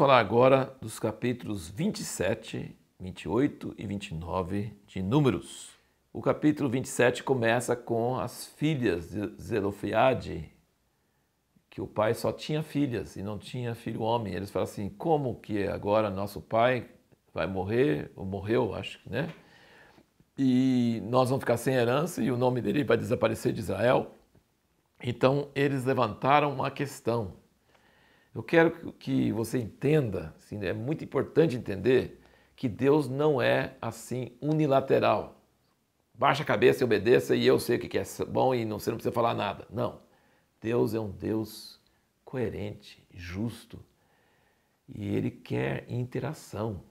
falar agora dos capítulos 27, 28 e 29 de Números. O capítulo 27 começa com as filhas de Zelofeade, que o pai só tinha filhas e não tinha filho homem. Eles falam assim: como que agora nosso pai vai morrer, ou morreu, acho que, né? E nós vamos ficar sem herança e o nome dele vai desaparecer de Israel. Então eles levantaram uma questão eu quero que você entenda, assim, é muito importante entender que Deus não é assim unilateral. Baixa a cabeça e obedeça e eu sei o que é bom e não, você não precisa falar nada. Não. Deus é um Deus coerente, justo e ele quer interação.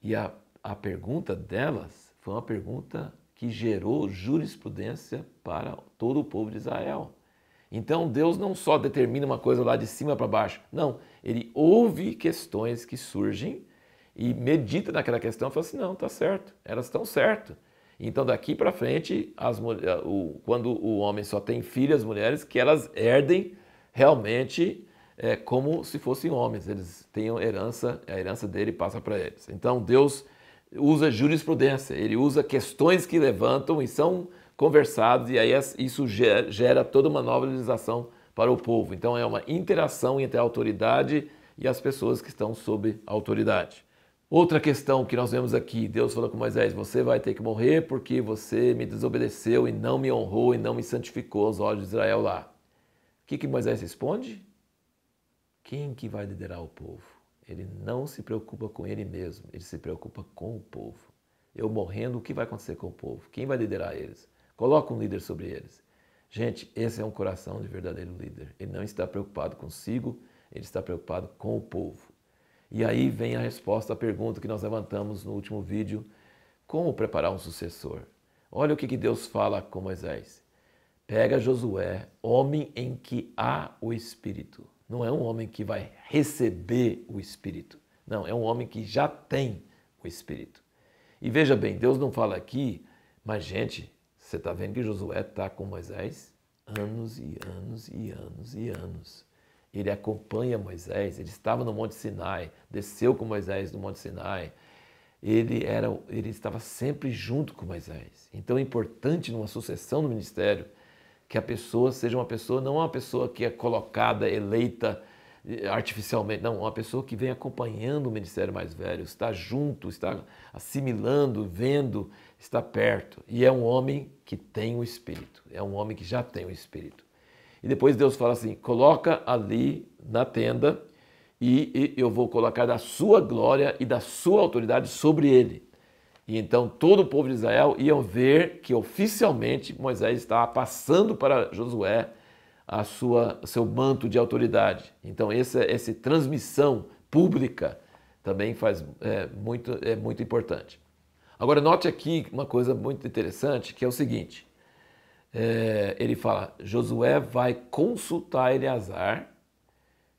E a, a pergunta delas foi uma pergunta que gerou jurisprudência para todo o povo de Israel. Então Deus não só determina uma coisa lá de cima para baixo, não. Ele ouve questões que surgem e medita naquela questão e fala assim: não, tá certo, elas estão certas. Então daqui para frente, as, eh, o, quando o homem só tem filhas, as mulheres, que elas herdem realmente é, como se fossem homens, eles tenham herança, a herança dele passa para eles. Então Deus usa jurisprudência, ele usa questões que levantam e são conversados e aí isso gera toda uma nova legislação para o povo. Então é uma interação entre a autoridade e as pessoas que estão sob a autoridade. Outra questão que nós vemos aqui, Deus falou com Moisés: você vai ter que morrer porque você me desobedeceu e não me honrou e não me santificou aos olhos de Israel lá. O que, que Moisés responde? Quem que vai liderar o povo? Ele não se preocupa com ele mesmo, ele se preocupa com o povo. Eu morrendo, o que vai acontecer com o povo? Quem vai liderar eles? Coloca um líder sobre eles. Gente, esse é um coração de verdadeiro líder. Ele não está preocupado consigo, ele está preocupado com o povo. E aí vem a resposta à pergunta que nós levantamos no último vídeo: como preparar um sucessor? Olha o que Deus fala com Moisés. Pega Josué, homem em que há o Espírito. Não é um homem que vai receber o Espírito. Não, é um homem que já tem o Espírito. E veja bem, Deus não fala aqui, mas gente, você está vendo que Josué está com Moisés anos e anos e anos e anos. Ele acompanha Moisés, ele estava no Monte Sinai, desceu com Moisés do Monte Sinai. Ele, era, ele estava sempre junto com Moisés. Então é importante numa sucessão no ministério que a pessoa seja uma pessoa, não uma pessoa que é colocada, eleita, artificialmente, não, uma pessoa que vem acompanhando o ministério mais velho, está junto, está assimilando, vendo, está perto. E é um homem que tem o espírito, é um homem que já tem o espírito. E depois Deus fala assim: coloca ali na tenda e, eu vou colocar da sua glória e da sua autoridade sobre ele. E então todo o povo de Israel ia ver que oficialmente Moisés estava passando para Josué a sua seu manto de autoridade. Então essa essa transmissão pública também faz é, muito é muito importante. Agora note aqui uma coisa muito interessante que é o seguinte: é, ele fala Josué vai consultar Eleazar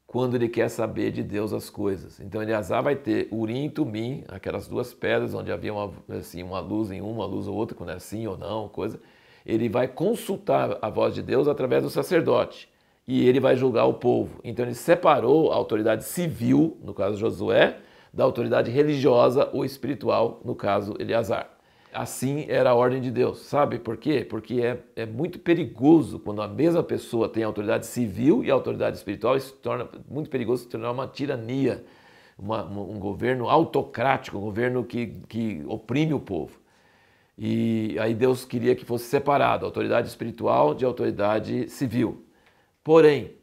quando ele quer saber de Deus as coisas. Então Eleazar vai ter Urim e Tumim, aquelas duas pedras onde havia uma, assim, uma luz em uma, uma luz ou outra, quando era é sim ou não, coisa ele vai consultar a voz de Deus através do sacerdote e ele vai julgar o povo. Então ele separou a autoridade civil, no caso Josué, da autoridade religiosa ou espiritual, no caso Eleazar. Assim era a ordem de Deus, sabe por quê? Porque é, é muito perigoso quando a mesma pessoa tem autoridade civil e autoridade espiritual, isso torna muito perigoso se tornar uma tirania, uma, um governo autocrático, um governo que, que oprime o povo. E aí Deus queria que fosse separado autoridade espiritual de autoridade civil. Porém,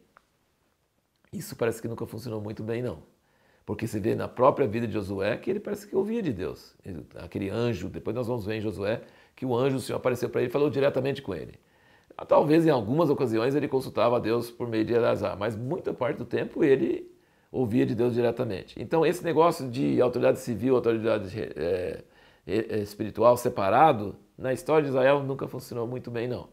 isso parece que nunca funcionou muito bem, não. Porque se vê na própria vida de Josué que ele parece que ouvia de Deus. Aquele anjo, depois nós vamos ver em Josué, que o anjo, o Senhor apareceu para ele e falou diretamente com ele. Ah, talvez em algumas ocasiões ele consultava a Deus por meio de Elazar, mas muita parte do tempo ele ouvia de Deus diretamente. Então esse negócio de autoridade civil, autoridade é, espiritual separado, na história de Israel nunca funcionou muito bem, não.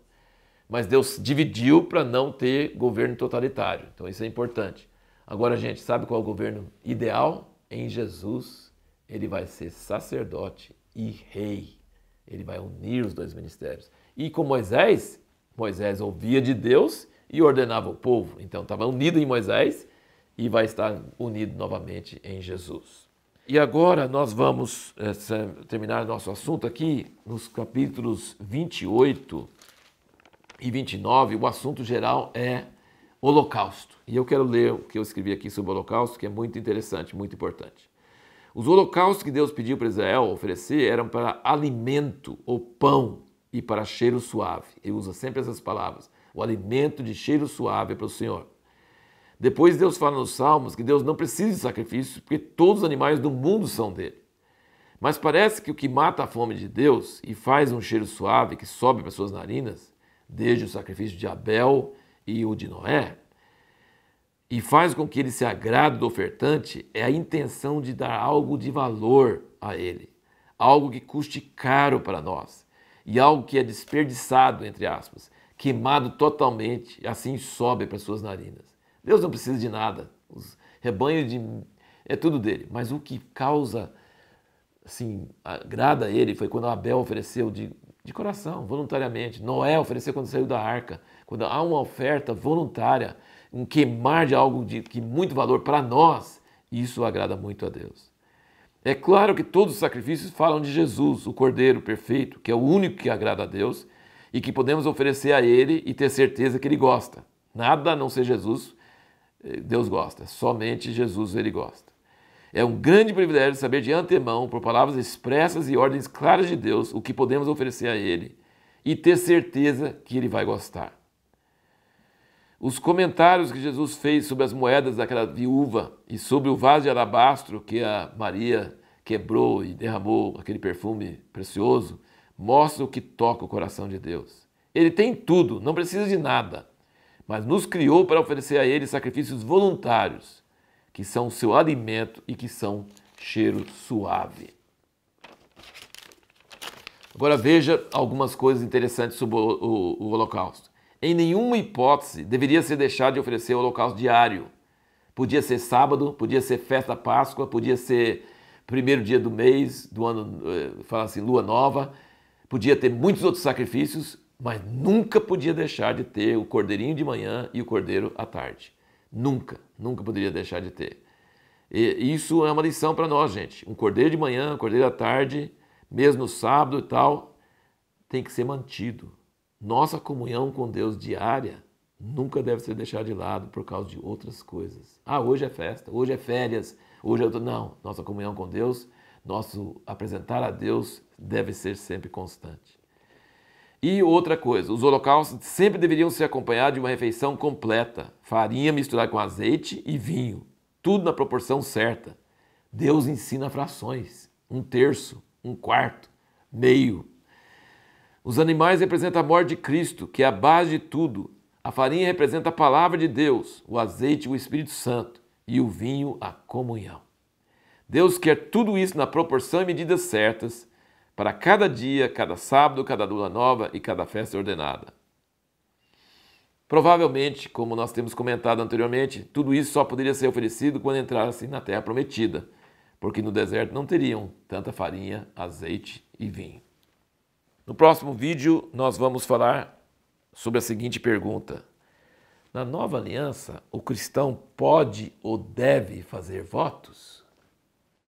Mas Deus dividiu para não ter governo totalitário. Então isso é importante. Agora, gente, sabe qual é o governo ideal? Em Jesus, ele vai ser sacerdote e rei. Ele vai unir os dois ministérios. E com Moisés, Moisés ouvia de Deus e ordenava o povo. Então estava unido em Moisés e vai estar unido novamente em Jesus. E agora nós vamos é, terminar nosso assunto aqui nos capítulos 28 e 29. O assunto geral é Holocausto. E eu quero ler o que eu escrevi aqui sobre o Holocausto, que é muito interessante, muito importante. Os holocaustos que Deus pediu para Israel oferecer eram para alimento ou pão e para cheiro suave. Ele usa sempre essas palavras. O alimento de cheiro suave é para o Senhor. Depois Deus fala nos Salmos que Deus não precisa de sacrifício, porque todos os animais do mundo são dele. Mas parece que o que mata a fome de Deus e faz um cheiro suave que sobe para suas narinas, desde o sacrifício de Abel e o de Noé, e faz com que ele se agrade do ofertante, é a intenção de dar algo de valor a ele, algo que custe caro para nós e algo que é desperdiçado, entre aspas, queimado totalmente, assim sobe para suas narinas. Deus não precisa de nada. Os rebanhos de, é tudo dele. Mas o que causa, assim, agrada a ele foi quando Abel ofereceu de, de coração, voluntariamente. Noé ofereceu quando saiu da arca. Quando há uma oferta voluntária, um queimar de algo de que muito valor para nós, isso agrada muito a Deus. É claro que todos os sacrifícios falam de Jesus, o Cordeiro perfeito, que é o único que agrada a Deus e que podemos oferecer a Ele e ter certeza que Ele gosta. Nada a não ser Jesus eh, Deus gosta, somente Jesus ele gosta. É um grande privilégio saber de antemão, por palavras expressas e ordens claras de Deus, o que podemos oferecer a Ele e ter certeza que Ele vai gostar. Os comentários que Jesus fez sobre as moedas daquela viúva e sobre o vaso de alabastro que a Maria quebrou e derramou aquele perfume precioso mostram o que toca o coração de Deus. Ele tem tudo, não precisa de nada mas nos criou para oferecer a Ele sacrifícios voluntários, que são o seu alimento e que são cheiro suave. Agora veja algumas coisas interessantes sobre o, o, o Holocausto. Em nenhuma hipótese deveria ser deixado de oferecer o Holocausto diário. Podia ser sábado, podia ser festa Páscoa, podia ser primeiro dia do mês, do ano, eh, fala assim, lua nova, podia ter muitos outros sacrifícios, mas nunca podia deixar de ter o cordeirinho de manhã e o cordeiro à tarde. Nunca, nunca poderia deixar de ter. E isso é uma lição para nós, gente. Um cordeiro de manhã, um cordeiro à tarde, mesmo no sábado e tal, tem que ser mantido. Nossa comunhão com Deus diária nunca deve ser deixada de lado por causa de outras coisas. Ah, hoje é festa, hoje é férias, hoje é outro. Não, nossa comunhão com Deus, nosso apresentar a Deus deve ser sempre constante. E outra coisa, os holocaustos sempre deveriam ser acompanhados de uma refeição completa, farinha misturada com azeite e vinho, tudo na proporção certa. Deus ensina frações, um terço, um quarto, meio. Os animais representam a morte de Cristo, que é a base de tudo. A farinha representa a palavra de Deus, o azeite, o Espírito Santo e o vinho, a comunhão. Deus quer tudo isso na proporção e medidas certas para cada dia, cada sábado, cada lua nova e cada festa ordenada. Provavelmente, como nós temos comentado anteriormente, tudo isso só poderia ser oferecido quando entrassem na terra prometida, porque no deserto não teriam tanta farinha, azeite e vinho. No próximo vídeo, nós vamos falar sobre a seguinte pergunta: Na nova aliança, o cristão pode ou deve fazer votos?